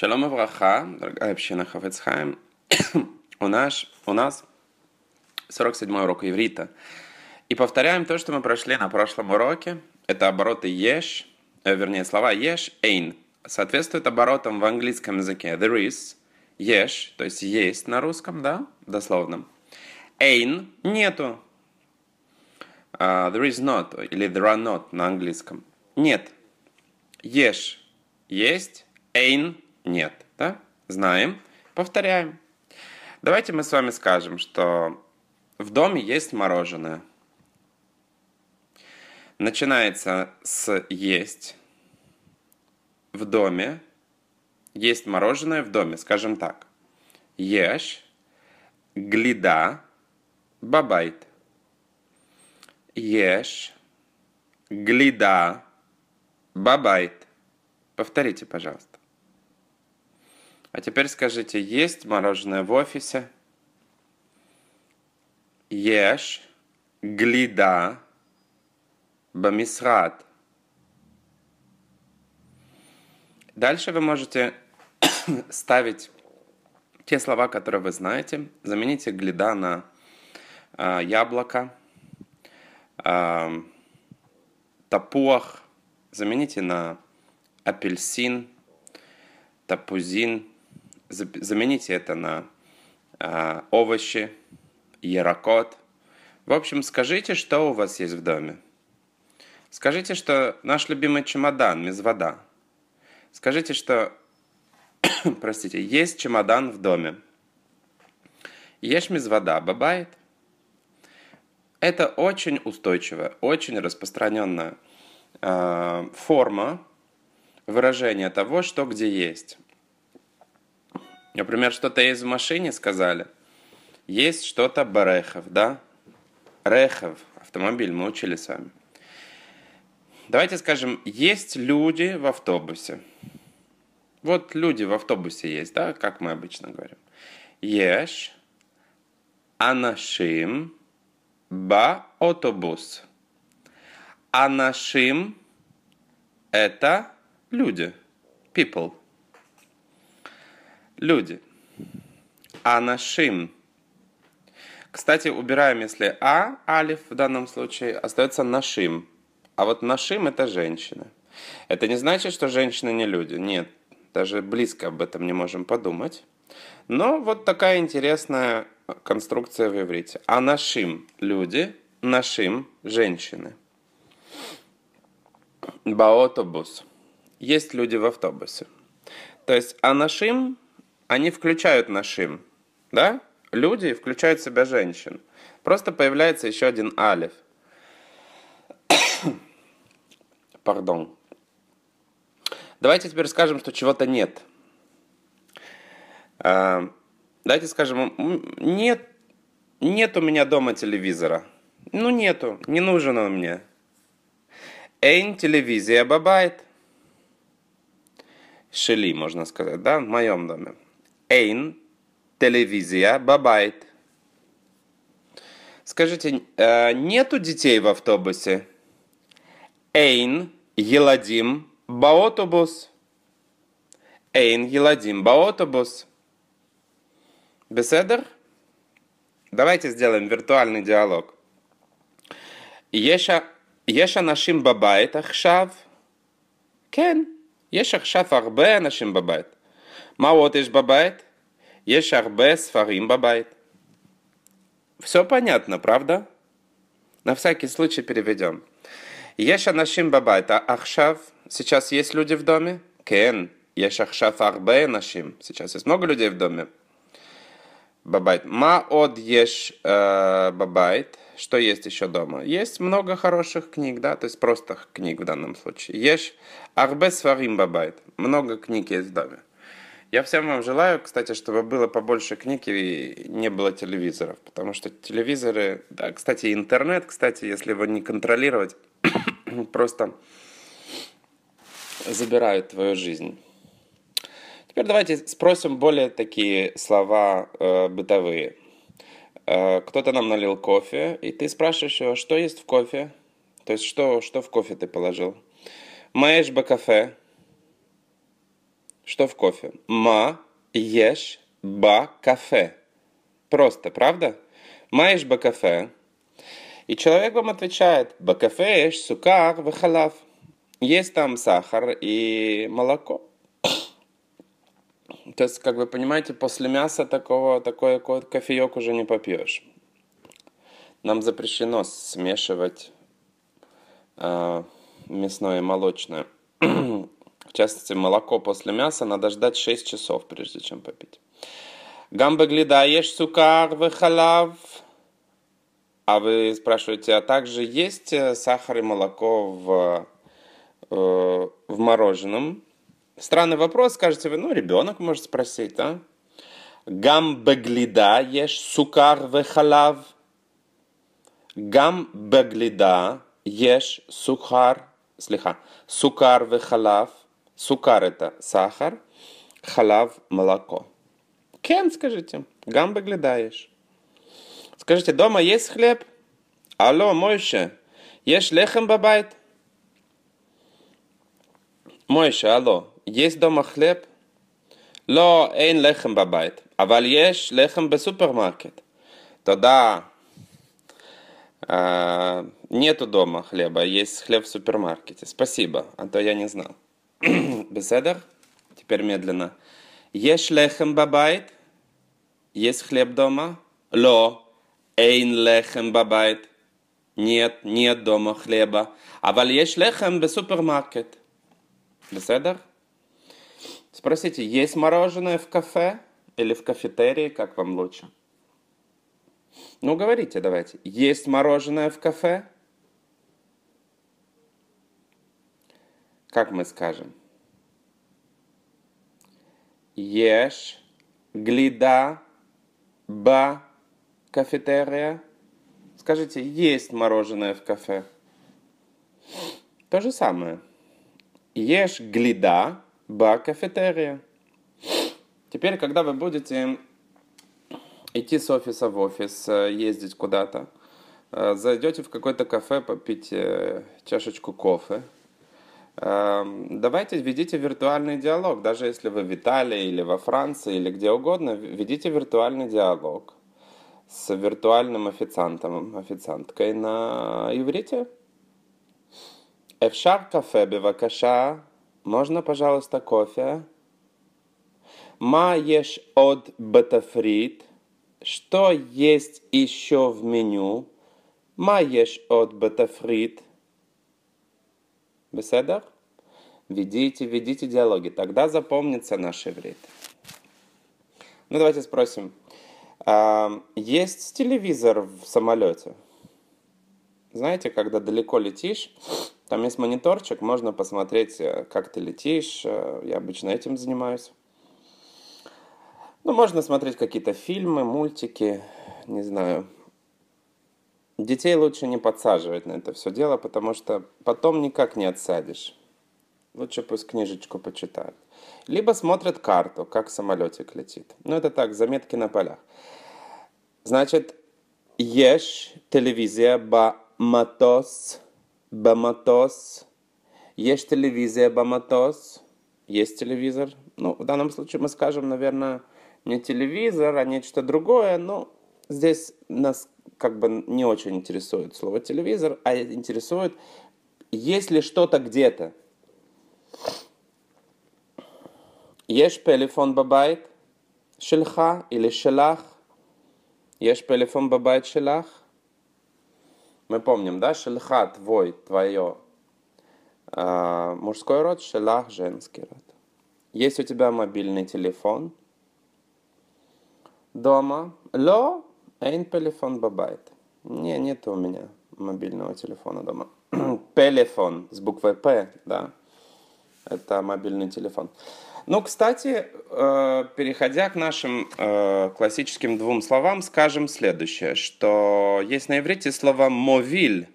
Шалом Авраха, дорогая община Хафецхайм. у, нас, у нас 47 урок иврита. И повторяем то, что мы прошли на прошлом уроке. Это обороты еш, э, вернее, слова еш, эйн. Соответствует оборотам в английском языке there is, еш, то есть есть на русском, да, дословно. Эйн – нету. Uh, there is not или there are not на английском. Нет. Еш – есть. Эйн нет, да? Знаем, повторяем. Давайте мы с вами скажем, что в доме есть мороженое. Начинается с есть. В доме есть мороженое в доме, скажем так. Ешь, глида, бабайт. Ешь, глида, бабайт. Повторите, пожалуйста. А теперь скажите, есть мороженое в офисе? Ешь глида бамисрат. Дальше вы можете ставить те слова, которые вы знаете. Замените глида на э, яблоко, э, а, тапуах, замените на апельсин, тапузин – Замените это на э, овощи, ярокот. В общем, скажите, что у вас есть в доме. Скажите, что наш любимый чемодан, мезвода. Скажите, что, простите, есть чемодан в доме. Ешь мезвода, бабает. Это очень устойчивая, очень распространенная э, форма выражения того, что где есть. Например, что-то есть в машине, сказали. Есть что-то барехов, да? Рехов, автомобиль, мы учили с вами. Давайте скажем, есть люди в автобусе. Вот люди в автобусе есть, да, как мы обычно говорим. Ешь анашим ба автобус. Анашим – это люди, people – Люди. Анашим. Кстати, убираем, если А, алиф в данном случае, остается нашим. А вот нашим – это женщины. Это не значит, что женщины не люди. Нет, даже близко об этом не можем подумать. Но вот такая интересная конструкция в иврите. А нашим – люди, нашим – женщины. Баотобус. Есть люди в автобусе. То есть анашим они включают нашим, да? Люди включают в себя женщин. Просто появляется еще один алиф. Пардон. Давайте теперь скажем, что чего-то нет. А, давайте скажем, нет, нет у меня дома телевизора. Ну нету, не нужен он мне. Эйн телевизия бабайт. Шели, можно сказать, да, в моем доме. Эйн, телевизия, бабайт. Скажите, э, нету детей в автобусе? Эйн, еладим, баотобус. Эйн, еладим, баотобус. Беседер? Давайте сделаем виртуальный диалог. Еша, еша нашим бабайт ахшав? Кен, еша ахшав арбе нашим бабайт. מה עוד יש бабайт? еш הרבה ספרים бабайт. Все понятно, правда? На всякий случай переведем. Еш анашим бабайт, а ахшав? Сейчас есть люди в доме? Кен. Еш ахшав арбе анашим. Сейчас есть много людей в доме? Бабайт. Ма от еш э, бабайт. Что есть еще дома? Есть много хороших книг, да, то есть простых книг в данном случае. Еш арбе сварим бабайт. Много книг есть в доме. Я всем вам желаю, кстати, чтобы было побольше книг и не было телевизоров, потому что телевизоры, да, кстати, интернет, кстати, если его не контролировать, просто забирают твою жизнь. Теперь давайте спросим более такие слова э, бытовые. Э, кто-то нам налил кофе, и ты спрашиваешь его, что есть в кофе? То есть, что, что в кофе ты положил? Маешь бы кафе. Что в кофе? Ма еш ба кафе. Просто, правда? Ма еш ба кафе. И человек вам отвечает, ба кафе еш сукар вахалав. Есть там сахар и молоко. То есть, как вы понимаете, после мяса такого, такой кофеек уже не попьешь. Нам запрещено смешивать э, мясное и молочное. В частности, молоко после мяса надо ждать 6 часов, прежде чем попить. Гамбаглида ешь сукар халав. А вы спрашиваете, а также есть э, сахар и молоко в, э, в мороженом? Странный вопрос, скажете вы, ну, ребенок может спросить, а? да? Гам беглида ешь сукар вехалав. Гам беглида ешь сухар, слегка, сукар вехалав. Сукар – это сахар, халав – молоко. Кен, скажите, гам выглядаешь. Скажите, дома есть хлеб? Алло, Мойше, ешь лехем бабайт? Мойша, алло, есть дома хлеб? Ло, эйн лехем бабайт. אבל יש лехем супермаркет. Тогда э, а, нету дома хлеба, есть хлеб в супермаркете. Спасибо, а то я не знал. Беседер? Теперь медленно. Есть лехем бабайт? Есть хлеб дома? Ло. Эйн лехем бабайт? Нет, нет дома хлеба. А валь ешь лехем бе супермаркет? Беседер? Спросите, есть мороженое в кафе или в кафетерии, как вам лучше? Ну, говорите, давайте. Есть мороженое в кафе? Как мы скажем? Ешь глида ба кафетерия. Скажите, есть мороженое в кафе. То же самое. Ешь глида ба кафетерия. Теперь, когда вы будете идти с офиса в офис, э, ездить куда-то, э, зайдете в какое-то кафе попить э, чашечку кофе – Эм, давайте ведите виртуальный диалог, даже если вы в Италии или во Франции или где угодно, ведите виртуальный диалог с виртуальным официантом, официанткой на иврите. Эфшар кафе Бивакаша. Можно, пожалуйста, кофе? Ма еш от батафрит. Что есть еще в меню? Ма еш от батафрит – Беседах? Ведите, ведите диалоги, тогда запомнится наш иврит. Ну, давайте спросим. А, есть телевизор в самолете? Знаете, когда далеко летишь, там есть мониторчик, можно посмотреть, э, как ты летишь. Э, я обычно этим занимаюсь. Ну, можно смотреть какие-то фильмы, мультики, не знаю, Детей лучше не подсаживать на это все дело, потому что потом никак не отсадишь. Лучше пусть книжечку почитают. Либо смотрят карту, как самолетик летит. Ну это так, заметки на полях. Значит, ешь телевизия баматос, баматос, ешь телевизия баматос, есть телевизор. Ну, в данном случае мы скажем, наверное, не телевизор, а нечто другое, но здесь нас как бы не очень интересует слово телевизор, а интересует, есть ли что-то где-то. Есть телефон бабайт шельха или шелах? Есть телефон бабайт шелах? Мы помним, да? Шельха твой, твое. А, мужской род, шелах женский род. Есть у тебя мобильный телефон дома? Ло Эйн а телефон бабайт. Не, нет у меня мобильного телефона дома. Телефон с буквой П, да. Это мобильный телефон. Ну, кстати, э, переходя к нашим э, классическим двум словам, скажем следующее, что есть на иврите слово «мовиль».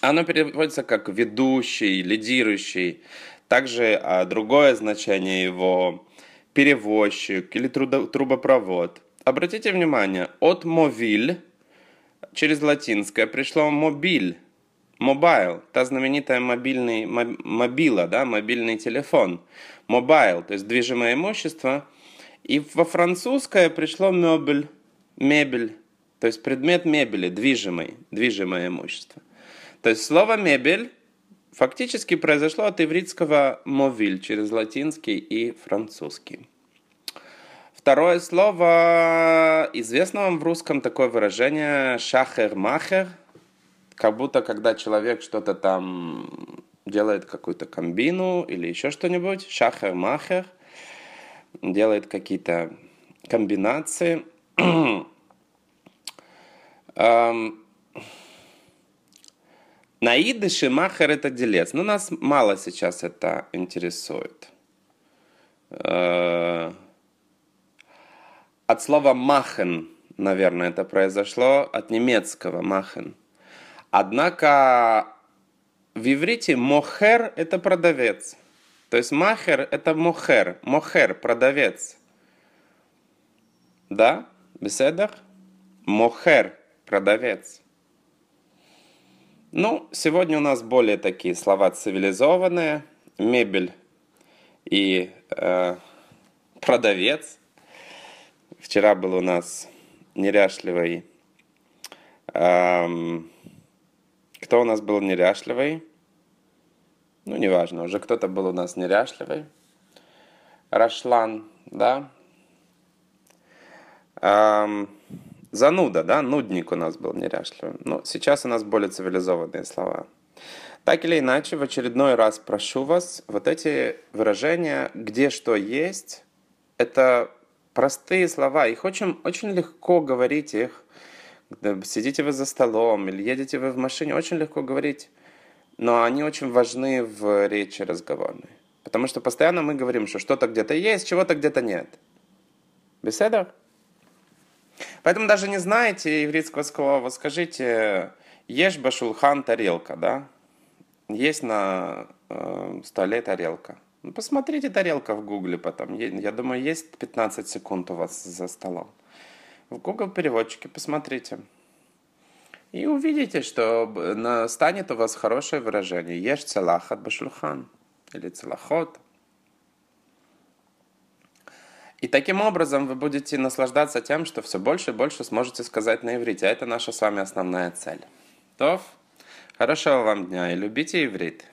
Оно переводится как «ведущий», «лидирующий». Также э, другое значение его – перевозчик или трубопровод – Обратите внимание, от мобиль через латинское пришло мобиль, мобайл, та знаменитая мобильный, мобила, да, мобильный телефон, мобайл, то есть движимое имущество. И во французское пришло мебель, мебель, то есть предмет мебели, движимый, движимое имущество. То есть слово мебель фактически произошло от ивритского мовиль через латинский и французский. Второе слово. Известно вам в русском такое выражение «шахер-махер», как будто когда человек что-то там делает какую-то комбину или еще что-нибудь, шахер-махер, делает какие-то комбинации. Эм, Наидыши махер это делец. Но ну, нас мало сейчас это интересует. Э, от слова «махен», наверное, это произошло, от немецкого «махен». Однако в иврите «мохер» — это продавец. То есть «махер» — это «мохер», «мохер» — продавец. Да? Беседах? Мохер – продавец. Ну, сегодня у нас более такие слова цивилизованные. Мебель и э, продавец. Вчера был у нас неряшливый... Эм, кто у нас был неряшливый? Ну, неважно, уже кто-то был у нас неряшливый. Рашлан, да? Эм, зануда, да? Нудник у нас был неряшливый. Ну, сейчас у нас более цивилизованные слова. Так или иначе, в очередной раз прошу вас, вот эти выражения «где что есть» — это простые слова, их очень, очень легко говорить, их сидите вы за столом или едете вы в машине, очень легко говорить, но они очень важны в речи разговорной. Потому что постоянно мы говорим, что что-то где-то есть, чего-то где-то нет. Беседа? Поэтому даже не знаете ивритского слова, скажите «ешь башулхан тарелка», да? Есть на э, столе тарелка – ну, посмотрите тарелка в гугле потом. Я думаю, есть 15 секунд у вас за столом. В Google переводчике посмотрите. И увидите, что станет у вас хорошее выражение. Ешь целахат башлюхан. Или целахот. И таким образом вы будете наслаждаться тем, что все больше и больше сможете сказать на иврите. А это наша с вами основная цель. Тов, хорошего вам дня и любите иврит.